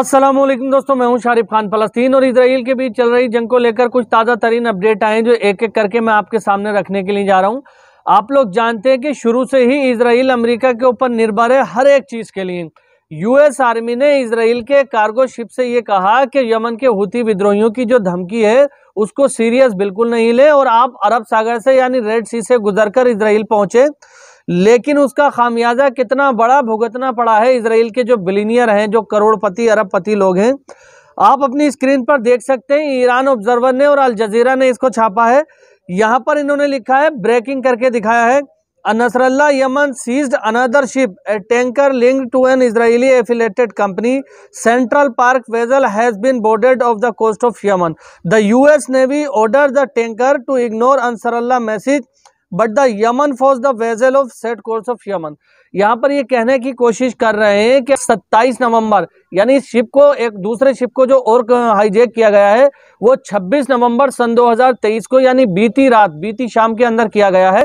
असलम दोस्तों मैं हूं शारिफ खान फलस्तीन और इसराइल के बीच चल रही जंग को लेकर कुछ ताज़ा तरीन अपडेट आए जो एक एक करके मैं आपके सामने रखने के लिए जा रहा हूं आप लोग जानते हैं कि शुरू से ही इसराइल अमेरिका के ऊपर निर्भर है हर एक चीज़ के लिए यूएस आर्मी ने इसराइल के कार्गो शिप से ये कहा कि यमन के हुती विद्रोहियों की जो धमकी है उसको सीरियस बिल्कुल नहीं ले और आप अरब सागर से यानी रेड सी से गुजर कर इसराइल पहुंचे लेकिन उसका खामियाजा कितना बड़ा भुगतना पड़ा है इसराइल के जो बिलीनियर हैं जो करोड़पति अरबपति लोग हैं आप अपनी स्क्रीन पर देख सकते हैं ईरान ऑब्जर्वर ने और अल जजीरा ने इसको छापा है यहाँ पर इन्होंने लिखा है ब्रेकिंग करके दिखाया है Ansarullah Yemen seized another ship a tanker link to an Israeli affiliated company Central Park vessel has been boarded off the coast of Yemen the US navy order the tanker to ignore Ansarullah message but the Yemen forced the vessel off set course off Yemen यहाँ पर ये कहने की कोशिश कर रहे हैं कि 27 नवंबर यानी शिप को एक दूसरे शिप को जो और हाईजेक किया गया है वो 26 नवंबर सन 2023 को यानी बीती रात बीती शाम के अंदर किया गया है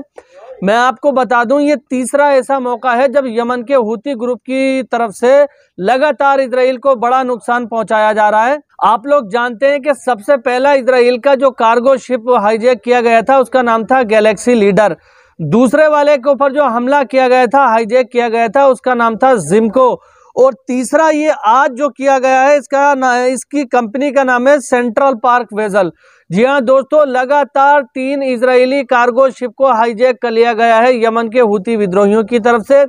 मैं आपको बता दूं ये तीसरा ऐसा मौका है जब यमन के हूती ग्रुप की तरफ से लगातार इसराइल को बड़ा नुकसान पहुंचाया जा रहा है आप लोग जानते हैं कि सबसे पहला इसराइल का जो कार्गो शिप हाईजेक किया गया था उसका नाम था गैलेक्सी लीडर दूसरे वाले के ऊपर जो हमला किया गया था हाईजेक किया गया था उसका नाम था जिमको और तीसरा ये आज जो किया गया है इसका इसकी कंपनी का नाम है सेंट्रल पार्क वेजल जी हाँ दोस्तों लगातार तीन इजरायली कार्गो शिप को हाईजेक कर लिया गया है यमन के हूती विद्रोहियों की तरफ से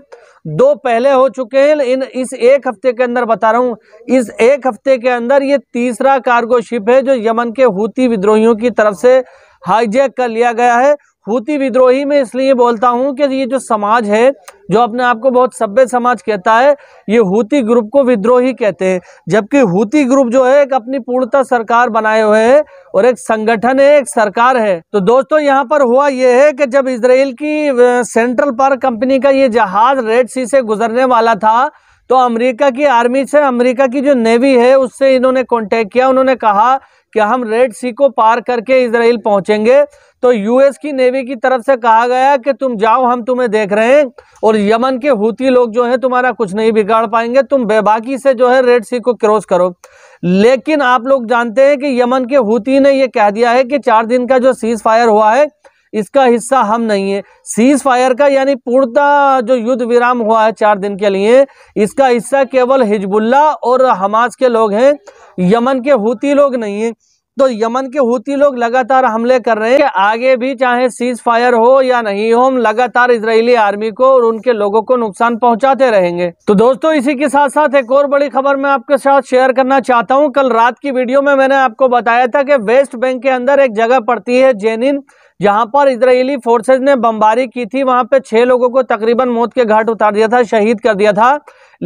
दो पहले हो चुके हैं इन इस एक हफ्ते के अंदर बता रहा हूँ इस एक हफ्ते के अंदर ये तीसरा कार्गो शिप है जो यमन के हूती विद्रोहियों की तरफ से हाईजैक कर लिया गया है हूती विद्रोही में इसलिए बोलता हूँ कि ये जो समाज है जो अपने आप को बहुत सभ्य समाज कहता है ये हूती ग्रुप को विद्रोही कहते हैं जबकि हूती ग्रुप जो है एक अपनी पूर्णता सरकार बनाए हुए है और एक संगठन है एक सरकार है तो दोस्तों यहाँ पर हुआ यह है कि जब इसराइल की सेंट्रल पार कंपनी का ये जहाज रेड सी से गुजरने वाला था तो अमेरिका की आर्मी से अमेरिका की जो नेवी है उससे इन्होंने कांटेक्ट किया उन्होंने कहा कि हम रेड सी को पार करके इसराइल पहुंचेंगे तो यूएस की नेवी की तरफ से कहा गया कि तुम जाओ हम तुम्हें देख रहे हैं और यमन के हूती लोग जो है तुम्हारा कुछ नहीं बिगाड़ पाएंगे तुम बेबाकी से जो है रेड सी को क्रॉस करो लेकिन आप लोग जानते हैं कि यमन के हूती ने यह कह दिया है कि चार दिन का जो सीज फायर हुआ है इसका हिस्सा हम नहीं है सीज फायर का यानी पूर्णता जो युद्ध विराम हुआ है चार दिन के लिए इसका हिस्सा केवल हिजबुल्ला और हमास के लोग हैं यमन के हूती लोग नहीं है तो यमन के हूती लोग लगातार हमले कर रहे हैं कि आगे भी चाहे सीज फायर हो या नहीं हो हम लगातार इजरायली आर्मी को और उनके लोगों को नुकसान पहुंचाते रहेंगे तो दोस्तों इसी के साथ साथ एक और बड़ी खबर मैं आपके साथ शेयर करना चाहता हूं कल रात की वीडियो में मैंने आपको बताया था कि वेस्ट बैंक के अंदर एक जगह पड़ती है जेनिन जहां पर इजरायली फोर्सेज ने बमबारी की थी वहां पे छह लोगों को तकरीबन मौत के घाट उतार दिया था शहीद कर दिया था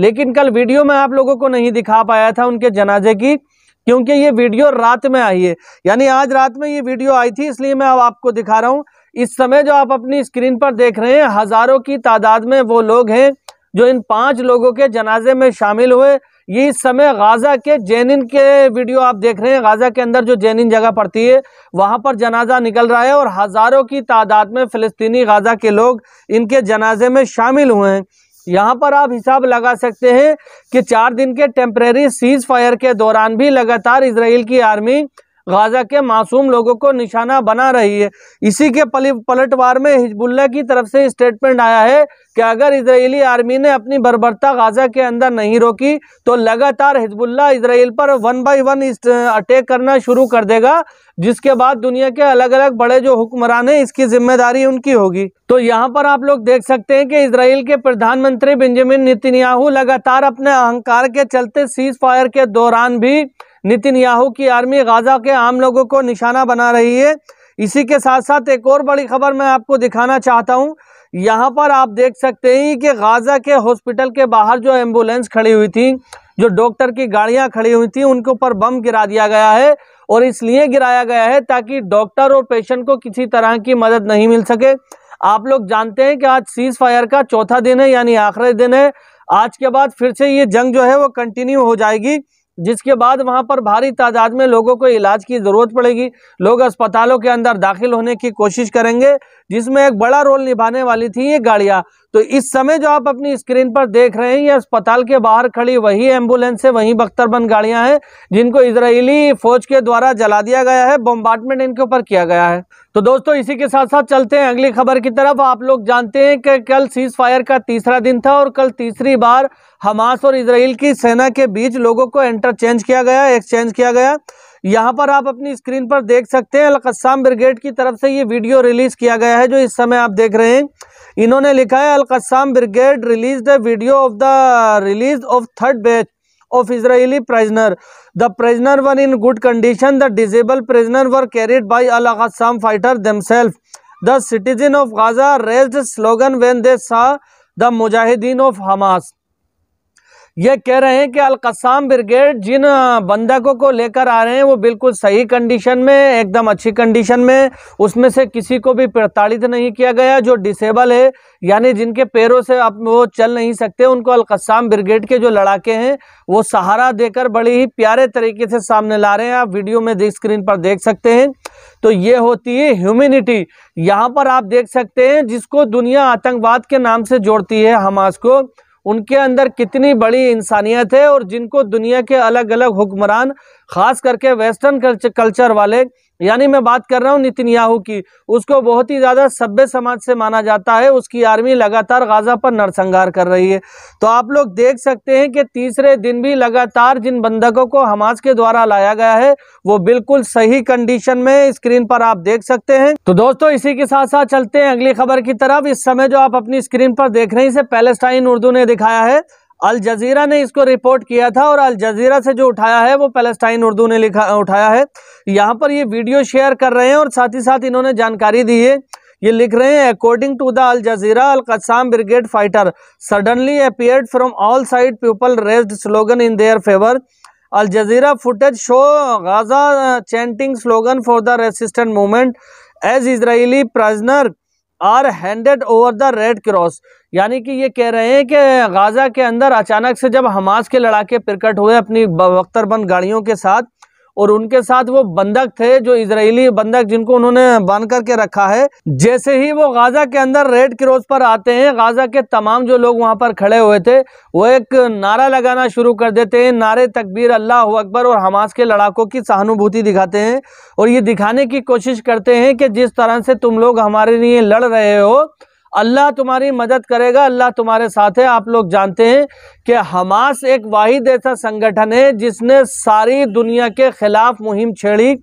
लेकिन कल वीडियो में आप लोगों को नहीं दिखा पाया था उनके जनाजे की क्योंकि ये वीडियो रात में आई है यानी आज रात में ये वीडियो आई थी इसलिए मैं अब आपको दिखा रहा हूँ इस समय जो आप अपनी स्क्रीन पर देख रहे हैं हज़ारों की तादाद में वो लोग हैं जो इन पांच लोगों के जनाजे में शामिल हुए ये इस समय गाजा के जैनिन के वीडियो आप देख रहे हैं गाजा के अंदर जो जैनिन जगह पड़ती है वहां पर जनाजा निकल रहा है और हज़ारों की तादाद में फिलिस्तीनी गाजा के लोग इनके जनाजे में शामिल हुए हैं यहाँ पर आप हिसाब लगा सकते हैं कि चार दिन के टेम्प्रेरी सीज़ फायर के दौरान भी लगातार इसराइल की आर्मी गाजा के मासूम लोगों को निशाना बना रही है इसी के पलटवार में हिजबुल्ला की तरफ से स्टेटमेंट आया है कि अगर इसराइली आर्मी ने अपनी बर्बरता गाजा के अंदर नहीं रोकी तो लगातार हिजबुल्ला इसराइल पर वन बाई वन अटैक करना शुरू कर देगा जिसके बाद दुनिया के अलग अलग बड़े जो हुक्मरान हैं इसकी जिम्मेदारी उनकी होगी तो यहाँ पर आप लोग देख सकते हैं कि इसराइल के प्रधानमंत्री बेंजामिन नितिनयाहू लगातार अपने अहंकार के चलते सीज फायर के दौरान भी नितिन याहू की आर्मी गाजा के आम लोगों को निशाना बना रही है इसी के साथ साथ एक और बड़ी खबर मैं आपको दिखाना चाहता हूँ यहाँ पर आप देख सकते हैं कि गाजा के हॉस्पिटल के बाहर जो एम्बुलेंस खड़ी हुई थी जो डॉक्टर की गाड़ियां खड़ी हुई थी उनके ऊपर बम गिरा दिया गया है और इसलिए गिराया गया है ताकि डॉक्टर और पेशेंट को किसी तरह की मदद नहीं मिल सके आप लोग जानते हैं कि आज सीज फायर का चौथा दिन है यानी आखिरी दिन है आज के बाद फिर से ये जंग जो है वो कंटिन्यू हो जाएगी जिसके बाद वहाँ पर भारी तादाद में लोगों को इलाज की ज़रूरत पड़ेगी लोग अस्पतालों के अंदर दाखिल होने की कोशिश करेंगे जिसमें एक बड़ा रोल निभाने वाली थी ये गाड़ियाँ तो इस समय जो आप अपनी स्क्रीन पर देख रहे हैं ये अस्पताल के बाहर खड़ी वही एम्बुलेंस है वही बख्तरबंद गाड़ियां हैं जिनको इजरायली फौज के द्वारा जला दिया गया है बॉम्बार्टमेंट इनके ऊपर किया गया है तो दोस्तों इसी के साथ साथ चलते हैं अगली खबर की तरफ आप लोग जानते हैं कि कल सीज फायर का तीसरा दिन था और कल तीसरी बार हमास और इसराइल की सेना के बीच लोगों को इंटरचेंज किया गया एक्सचेंज किया गया यहाँ पर आप अपनी स्क्रीन पर देख सकते हैं अलकस्साम ब्रिगेड की तरफ से ये वीडियो रिलीज किया गया है जो इस समय आप देख रहे हैं इन्होंने लिखा है al Qassam brigade release the video of the release of third batch of Israeli prisoner the prisoner one in good condition the disabled prisoner were carried by al Qassam fighter themselves the citizen of Gaza raise slogan when they saw the Mujahideen of Hamas ये कह रहे हैं कि Al-Qassam brigade जिन बंधकों को लेकर आ रहे हैं वो बिल्कुल सही कंडीशन में एकदम अच्छी कंडीशन में उसमें से किसी को भी प्रताड़ित नहीं किया गया जो डिसेबल है यानी जिनके पैरों से आप वो चल नहीं सकते उनको अलकसाम ब्रिगेड के जो लड़ाके हैं वो सहारा देकर बड़ी ही प्यारे तरीके से सामने ला रहे हैं आप वीडियो में देख स्क्रीन पर देख सकते हैं तो ये होती है ह्यूमिनिटी यहाँ पर आप देख सकते हैं जिसको दुनिया आतंकवाद के नाम से जोड़ती है हमास को उनके अंदर कितनी बड़ी इंसानियत है और जिनको दुनिया के अलग अलग हुक्मरान ख़ास करके वेस्टर्न कल्चर वाले यानी मैं बात कर रहा हूँ नितिन याहू की उसको बहुत ही ज़्यादा सभ्य समाज से माना जाता है उसकी आर्मी लगातार गाजा पर नरसंहार कर रही है तो आप लोग देख सकते हैं कि तीसरे दिन भी लगातार जिन बंधकों को हमास के द्वारा लाया गया है वो बिल्कुल सही कंडीशन में स्क्रीन पर आप देख सकते हैं तो दोस्तों इसी के साथ साथ चलते हैं अगली खबर की तरफ इस समय जो आप अपनी स्क्रीन पर देख रहे हैं इसे पैलेस्टाइन उर्दू ने दिखाया है अल जजीरा ने इसको रिपोर्ट किया था और अल जजीरा से जो उठाया है वो पैलेस्टाइन उर्दू ने लिखा उठाया है यहाँ पर ये वीडियो शेयर कर रहे हैं और साथ ही साथ इन्होंने जानकारी दी है ये लिख रहे हैं according to the Al Jazeera al Qassam brigade fighter suddenly appeared from all side people raised slogan in their favour Al Jazeera footage show Gaza chanting slogan for the resistant movement as Israeli prisoner are handed over the Red Cross यानी कि ये कह रहे हैं कि Gaza के अंदर अचानक से जब हमास के लड़ाके प्रकट हुए अपनी बख्तरबंद गाड़ियों के साथ और उनके साथ वो बंधक थे जो इसराइली बंधक जिनको उन्होंने बांध करके रखा है जैसे ही वो गाजा के अंदर रेड क्रॉस पर आते हैं गाजा के तमाम जो लोग वहां पर खड़े हुए थे वो एक नारा लगाना शुरू कर देते हैं नारे तकबीर अल्लाह अकबर और हमास के लड़ाकों की सहानुभूति दिखाते हैं और ये दिखाने की कोशिश करते हैं कि जिस तरह से तुम लोग हमारे लिए लड़ रहे हो अल्लाह तुम्हारी मदद करेगा अल्लाह तुम्हारे साथ है आप लोग जानते हैं कि हमास एक वाहिद ऐसा संगठन है जिसने सारी दुनिया के खिलाफ मुहिम छेड़ी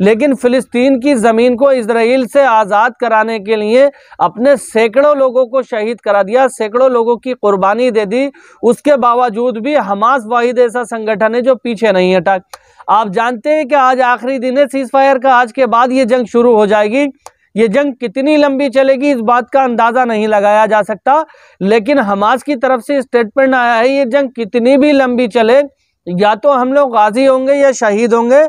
लेकिन फ़िलिस्तीन की ज़मीन को इसराइल से आज़ाद कराने के लिए अपने सैकड़ों लोगों को शहीद करा दिया सैकड़ों लोगों की कुर्बानी दे दी उसके बावजूद भी हमास वाहिद ऐसा संगठन है जो पीछे नहीं हटा आप जानते हैं कि आज आखिरी दिन है सीज़ फायर का आज के बाद ये जंग शुरू हो जाएगी ये जंग कितनी लंबी चलेगी इस बात का अंदाज़ा नहीं लगाया जा सकता लेकिन हमास की तरफ से स्टेटमेंट आया है ये जंग कितनी भी लंबी चले या तो हम लोग गाजी होंगे या शहीद होंगे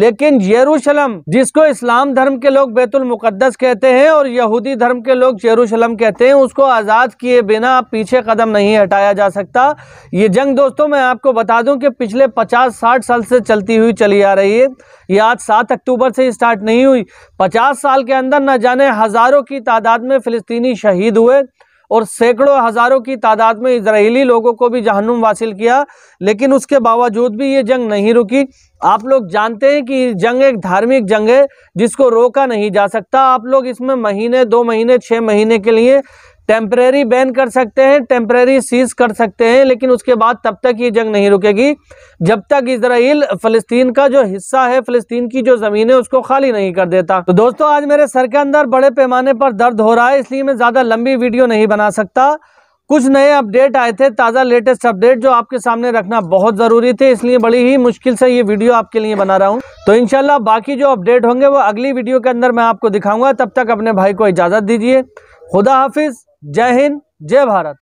लेकिन यरूशलम जिसको इस्लाम धर्म के लोग बैतुल मुकद्दस कहते हैं और यहूदी धर्म के लोग यरूशलम कहते हैं उसको आज़ाद किए बिना पीछे कदम नहीं हटाया जा सकता ये जंग दोस्तों मैं आपको बता दूं कि पिछले 50-60 साल से चलती हुई चली आ रही है ये आज 7 अक्टूबर से स्टार्ट नहीं हुई पचास साल के अंदर न जाने हज़ारों की तादाद में फ़लस्तनी शहीद हुए और सैकड़ों हज़ारों की तादाद में इसराइली लोगों को भी जहनुम वासिल किया लेकिन उसके बावजूद भी ये जंग नहीं रुकी आप लोग जानते हैं कि जंग एक धार्मिक जंग है जिसको रोका नहीं जा सकता आप लोग इसमें महीने दो महीने छः महीने के लिए टेम्परेरी बैन कर सकते हैं टेम्परेरी सीज कर सकते हैं लेकिन उसके बाद तब तक ये जंग नहीं रुकेगी जब तक इसराइल फ़लस्तीन का जो हिस्सा है फ़लस्तीन की जो ज़मीन है उसको खाली नहीं कर देता तो दोस्तों आज मेरे सर के अंदर बड़े पैमाने पर दर्द हो रहा है इसलिए मैं ज़्यादा लंबी वीडियो नहीं बना सकता कुछ नए अपडेट आए थे ताज़ा लेटेस्ट अपडेट जो आपके सामने रखना बहुत ज़रूरी थे इसलिए बड़ी ही मुश्किल से ये वीडियो आपके लिए बना रहा हूँ तो इनशाला बाकी जो अपडेट होंगे वो अगली वीडियो के अंदर मैं आपको दिखाऊंगा तब तक अपने भाई को इजाज़त दीजिए खुदा हाफिज़ जय हिंद जय भारत